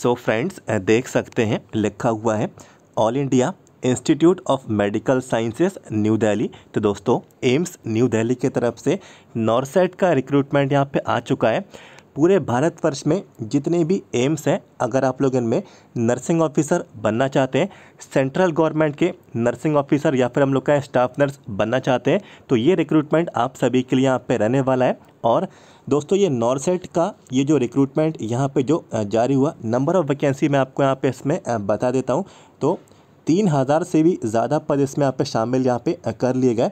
सो so friends देख सकते हैं लिखा हुआ है all India institute of medical sciences new Delhi तो दोस्तों एम्स न्यू दिल्ली की तरफ से नॉर्सेट का रिक्रूटमेंट यहाँ पे आ चुका है पूरे भारतवर्ष में जितने भी एम्स हैं अगर आप लोग इनमें नर्सिंग ऑफिसर बनना चाहते हैं सेंट्रल गवर्नमेंट के नर्सिंग ऑफिसर या फिर हम लोग का स्टाफ नर्स बनना चाहते हैं तो ये रिक्रूटमेंट आप सभी के लिए यहाँ पे रहने वाला है और दोस्तों ये नॉर्सेट का ये जो रिक्रूटमेंट यहाँ पे जो जारी हुआ नंबर ऑफ़ वैकेंसी मैं आपको यहाँ पे इसमें बता देता हूँ तो तीन हज़ार से भी ज़्यादा पद इसमें यहाँ पे शामिल यहाँ पे कर लिए गए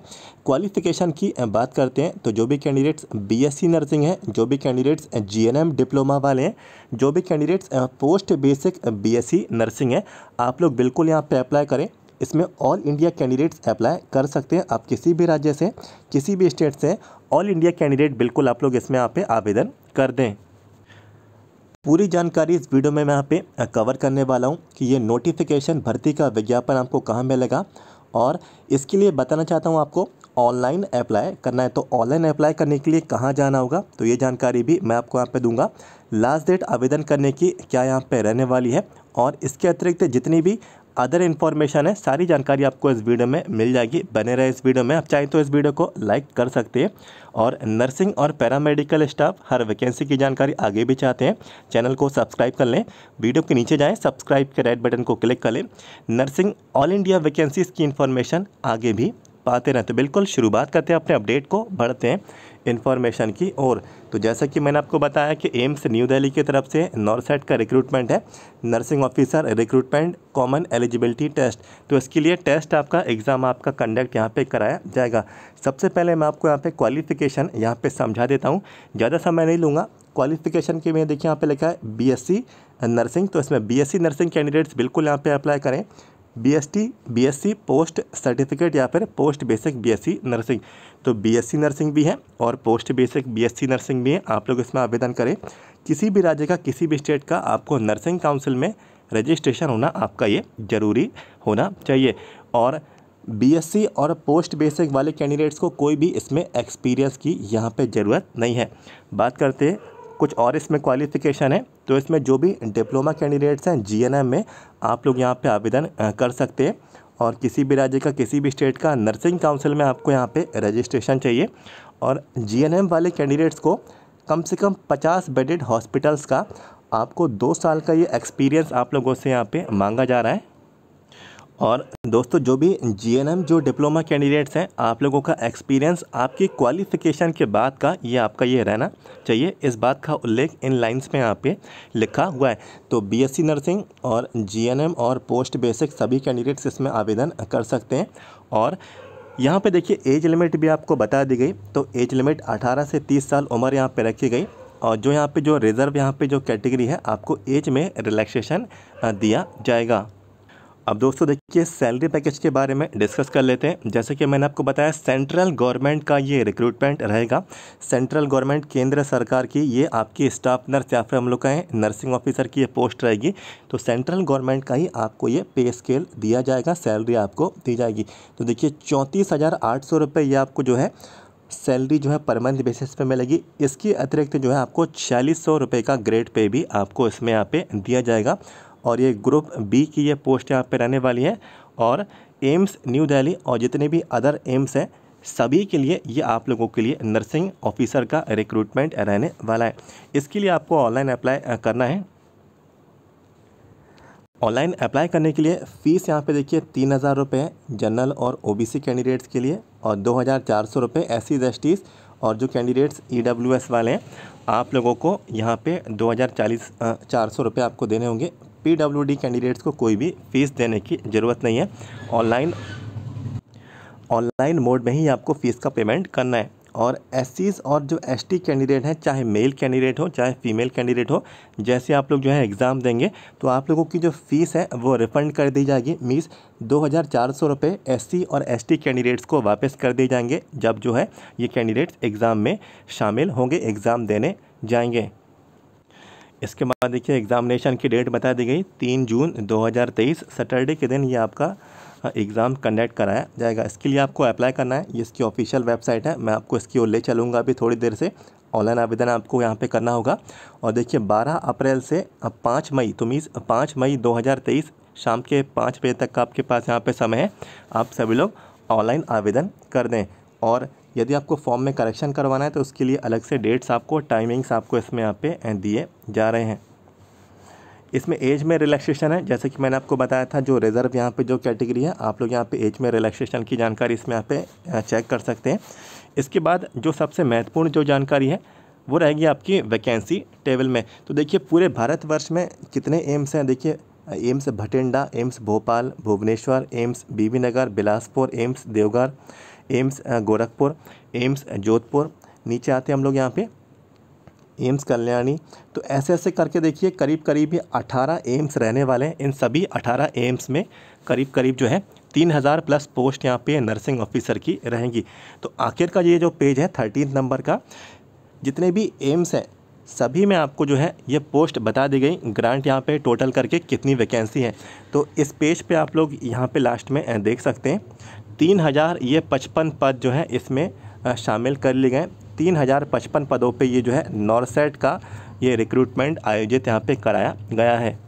क्वालिफ़िकेशन की बात करते हैं तो जो भी कैंडिडेट्स बीएससी नर्सिंग हैं जो भी कैंडिडेट्स जीएनएम डिप्लोमा वाले हैं जो भी candidates post basic BSc nursing है आप लोग बिल्कुल यहाँ पे अप्लाई करें इसमें ऑल इंडिया कैंडिडेट्स अप्लाई कर सकते हैं आप किसी भी राज्य से किसी भी स्टेट से ऑल इंडिया कैंडिडेट बिल्कुल आप लोग इसमें यहाँ पे आवेदन कर दें पूरी जानकारी इस वीडियो में मैं यहाँ पे कवर करने वाला हूँ कि ये नोटिफिकेशन भर्ती का विज्ञापन आपको कहाँ मिलेगा और इसके लिए बताना चाहता हूँ आपको ऑनलाइन अप्लाई करना है तो ऑनलाइन अप्लाई करने के लिए कहाँ जाना होगा तो ये जानकारी भी मैं आपको यहाँ पे दूंगा लास्ट डेट आवेदन करने की क्या यहाँ पे रहने वाली है और इसके अतिरिक्त जितनी भी अदर इन्फॉर्मेशन है सारी जानकारी आपको इस वीडियो में मिल जाएगी बने रहे इस वीडियो में आप चाहें तो इस वीडियो को लाइक कर सकते हैं और नर्सिंग और पैरामेडिकल स्टाफ हर वैकेंसी की जानकारी आगे भी चाहते हैं चैनल को सब्सक्राइब कर लें वीडियो के नीचे जाएँ सब्सक्राइब के रेड बटन को क्लिक कर लें नर्सिंग ऑल इंडिया वैकेंसीज़ की इन्फॉर्मेशन आगे भी पाते रहें तो बिल्कुल शुरुआत करते हैं अपने अपडेट को बढ़ते हैं इन्फॉर्मेशन की ओर तो जैसा कि मैंने आपको बताया कि एम्स न्यू दिल्ली की तरफ से नॉर्सेट का रिक्रूटमेंट है nursing officer recruitment common eligibility test तो इसके लिए टेस्ट आपका एग्ज़ाम आपका कंडक्ट यहाँ पे कराया जाएगा सबसे पहले मैं आपको यहाँ पे क्वालिफिकेशन यहाँ पे समझा देता हूँ ज़्यादा समय नहीं लूँगा क्वालिफिकेशन के लिए देखिए यहाँ पर लिखा है बी नर्सिंग तो इसमें बी नर्सिंग कैंडिडेट्स बिल्कुल यहाँ पर अप्लाई करें बीएसटी बीएससी पोस्ट सर्टिफिकेट या फिर पोस्ट बेसिक बीएससी नर्सिंग तो बीएससी नर्सिंग भी है और पोस्ट बेसिक बीएससी नर्सिंग भी है आप लोग इसमें आवेदन करें किसी भी राज्य का किसी भी स्टेट का आपको नर्सिंग काउंसिल में रजिस्ट्रेशन होना आपका ये ज़रूरी होना चाहिए और बीएससी और पोस्ट बेसिक वाले कैंडिडेट्स को कोई भी इसमें एक्सपीरियंस की यहाँ पे ज़रूरत नहीं है बात करते हैं कुछ और इसमें क्वालिफिकेशन है तो इसमें जो भी डिप्लोमा कैंडिडेट्स हैं जीएनएम में आप लोग यहाँ पे आवेदन कर सकते हैं और किसी भी राज्य का किसी भी स्टेट का नर्सिंग काउंसिल में आपको यहाँ पे रजिस्ट्रेशन चाहिए और जीएनएम वाले कैंडिडेट्स को कम से कम पचास बेडेड हॉस्पिटल्स का आपको दो साल का ये एक्सपीरियंस आप लोगों से यहाँ पे मांगा जा रहा है और दोस्तों जो भी जीएनएम जो डिप्लोमा कैंडिडेट्स हैं आप लोगों का एक्सपीरियंस आपकी क्वालिफिकेशन के बाद का ये आपका ये रहना चाहिए इस बात का उल्लेख इन लाइंस में यहाँ पे लिखा हुआ है तो बीएससी नर्सिंग और जीएनएम और पोस्ट बेसिक सभी कैंडिडेट्स इसमें आवेदन कर सकते हैं और यहाँ पे देखिए एज लिमिट भी आपको बता दी गई तो एज लिमिट अठारह से तीस साल उम्र यहाँ पर रखी गई और जो यहाँ पे जो रिज़र्व यहाँ पे जो कैटेगरी है आपको एज में रिलैक्सेशन दिया जाएगा अब दोस्तों देखिए सैलरी पैकेज के बारे में डिस्कस कर लेते हैं जैसे कि मैंने आपको बताया सेंट्रल गवर्नमेंट का ये रिक्रूटमेंट रहेगा सेंट्रल गवर्नमेंट केंद्र सरकार की ये आपकी स्टाफ नर्स या फिर हम लोग कहें नर्सिंग ऑफिसर की ये पोस्ट रहेगी तो सेंट्रल गवर्नमेंट का ही आपको ये पे स्केल दिया जाएगा सैलरी आपको दी जाएगी तो देखिए चौंतीस हज़ार आठ सौ रुपये ये आपको जो है सैलरी जो है परमानेंट बेसिस पे मिलेगी इसके अतिरिक्त जो है आपको छियालीस सौ रुपये का ग्रेड पे भी आपको इसमें यहाँ पे दिया जाएगा और ये ग्रुप बी की ये पोस्ट यहाँ पे रहने वाली है और एम्स न्यू दिल्ली और जितने भी अदर एम्स हैं सभी के लिए ये आप लोगों के लिए नर्सिंग ऑफिसर का रिक्रूटमेंट रहने वाला है इसके लिए आपको ऑनलाइन अप्लाई करना है ऑनलाइन अप्लाई करने के लिए फ़ीस यहाँ पे देखिए तीन हज़ार रुपये जनरल और ओबीसी कैंडिडेट्स के लिए और दो हज़ार चार सौ रुपये एस सी और जो कैंडिडेट्स ईडब्ल्यूएस e वाले हैं आप लोगों को यहाँ पे दो हज़ार चालीस चार सौ रुपये आपको देने होंगे पीडब्ल्यूडी कैंडिडेट्स को कोई भी फ़ीस देने की ज़रूरत नहीं है ऑनलाइन ऑनलाइन मोड में ही आपको फ़ीस का पेमेंट करना है और एस और जो एस कैंडिडेट हैं चाहे मेल कैंडिडेट हो चाहे फीमेल कैंडिडेट हो जैसे आप लोग जो है एग्ज़ाम देंगे तो आप लोगों की जो फ़ीस है वो रिफ़ंड कर दी जाएगी मीस दो हज़ार चार सौ रुपये एस और एस कैंडिडेट्स को वापस कर दिए जाएंगे जब जो है ये कैंडिडेट्स एग्ज़ाम में शामिल होंगे एग्ज़ाम देने जाएंगे इसके बाद देखिए एग्ज़ामिनेशन की डेट बता दी गई तीन जून 2023 सैटरडे के दिन ये आपका एग्ज़ाम कंडक्ट कराया जाएगा इसके लिए आपको अप्लाई करना है ये इसकी ऑफिशियल वेबसाइट है मैं आपको इसकी ओर ले चलूँगा अभी थोड़ी देर से ऑनलाइन आवेदन आपको यहाँ पे करना होगा और देखिए 12 अप्रैल से पाँच मई तो मीज़ पाँच मई 2023 शाम के पाँच बजे तक का आपके पास यहाँ पे समय है आप सभी लोग ऑनलाइन आवेदन कर दें और यदि आपको फॉर्म में करेक्शन करवाना है तो उसके लिए अलग से डेट्स आपको टाइमिंग्स आपको इसमें यहाँ पे दिए जा रहे हैं इसमें एज में रिलैक्सेशन है जैसे कि मैंने आपको बताया था जो रिज़र्व यहाँ पे जो कैटेगरी है आप लोग यहाँ पे एज में रिलैक्सेशन की जानकारी इसमें यहाँ पे चेक कर सकते हैं इसके बाद जो सबसे महत्वपूर्ण जो जानकारी है वो रहेगी आपकी वैकेंसी टेबल में तो देखिए पूरे भारतवर्ष में कितने एम्स हैं देखिए AIIMS Bathinda AIIMS Bhopal Bhubaneswar AIIMS Bibinagar Bilaspur AIIMS Deoghar AIIMS Gorakhpur AIIMS Jodhpur नीचे आते हैं हम लोग यहाँ पे एम्स कल्याणी तो ऐसे ऐसे करके देखिए करीब करीब ये अठारह एम्स रहने वाले हैं इन सभी अठारह एम्स में करीब करीब जो है तीन हज़ार प्लस पोस्ट यहाँ पे नर्सिंग ऑफिसर की रहेंगी तो आखिर का ये जो पेज है थर्टीन नंबर का जितने भी एम्स हैं सभी में आपको जो है ये पोस्ट बता दी गई ग्रांट यहाँ पे टोटल करके कितनी वैकेंसी है तो इस पेज पे आप लोग यहाँ पे लास्ट में देख सकते हैं तीन हज़ार ये पचपन पद जो है इसमें शामिल कर लिए गए तीन हज़ार पचपन पदों पे ये जो है नॉर्सेट का ये रिक्रूटमेंट आयोजित यहाँ पे कराया गया है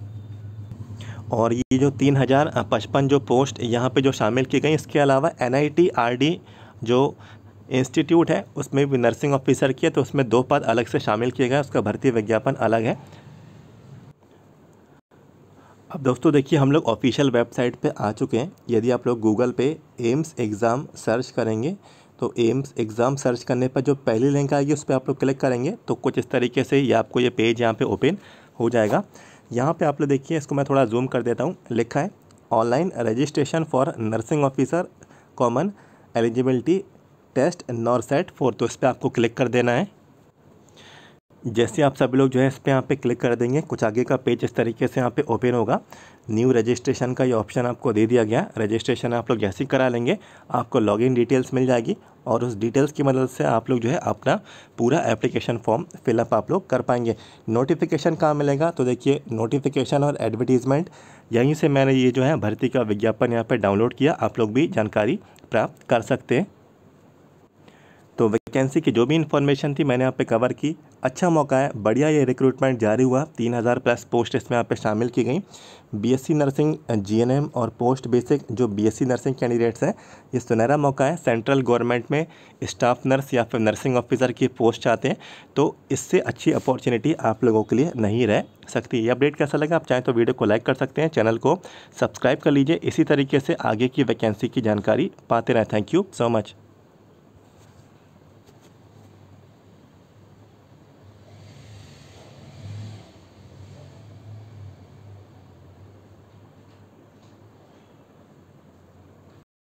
और ये जो तीन हज़ार पचपन जो पोस्ट यहाँ पे जो शामिल की गई इसके अलावा N I T R D जो इंस्टीट्यूट है उसमें भी नर्सिंग ऑफिसर की है तो उसमें दो पद अलग से शामिल किए गए उसका भर्ती विज्ञापन अलग है अब दोस्तों देखिए हम लोग ऑफिशियल वेबसाइट पे आ चुके हैं यदि आप लोग गूगल पे एम्स एग्ज़ाम सर्च करेंगे तो एम्स एग्ज़ाम सर्च करने पर जो पहली लिंक आएगी उस पर आप लोग क्लिक करेंगे तो कुछ इस तरीके से ये आपको ये पेज यहाँ पे ओपन हो जाएगा यहाँ पे आप लोग देखिए इसको मैं थोड़ा जूम कर देता हूँ लिखा है online registration for nursing officer common eligibility test set four तो इस पर आपको क्लिक कर देना है जैसे आप सभी लोग जो है इस पर यहाँ पे क्लिक कर देंगे कुछ आगे का पेज इस तरीके से यहाँ पे ओपन होगा न्यू रजिस्ट्रेशन का ये ऑप्शन आपको दे दिया गया रजिस्ट्रेशन आप लोग जैसे ही करा लेंगे आपको लॉगिन डिटेल्स मिल जाएगी और उस डिटेल्स की मदद से आप लोग जो है अपना पूरा एप्लीकेशन फॉर्म फिलअप आप लोग कर पाएंगे नोटिफिकेशन कहाँ मिलेगा तो देखिए नोटिफिकेशन और एडवर्टीज़मेंट यहीं से मैंने ये जो है भर्ती का विज्ञापन यहाँ पर डाउनलोड किया आप लोग भी जानकारी प्राप्त कर सकते हैं तो वैकेंसी की जो भी इन्फॉर्मेशन थी मैंने यहाँ पे कवर की अच्छा मौका है बढ़िया ये रिक्रूटमेंट जारी हुआ तीन हज़ार प्लस पोस्ट इसमें यहाँ पे शामिल की गई बीएससी नर्सिंग जीएनएम और पोस्ट बेसिक जो बीएससी नर्सिंग कैंडिडेट्स हैं ये सुनहरा मौका है सेंट्रल गवर्नमेंट में स्टाफ नर्स या फिर नर्सिंग ऑफिसर की पोस्ट चाहते हैं तो इससे अच्छी अपॉर्चुनिटी आप लोगों के लिए नहीं रह सकती ये अपडेट कैसा लगा आप चाहें तो वीडियो को लाइक कर सकते हैं चैनल को सब्सक्राइब कर लीजिए इसी तरीके से आगे की वैकेंसी की जानकारी पाते रहें थैंक यू सो मच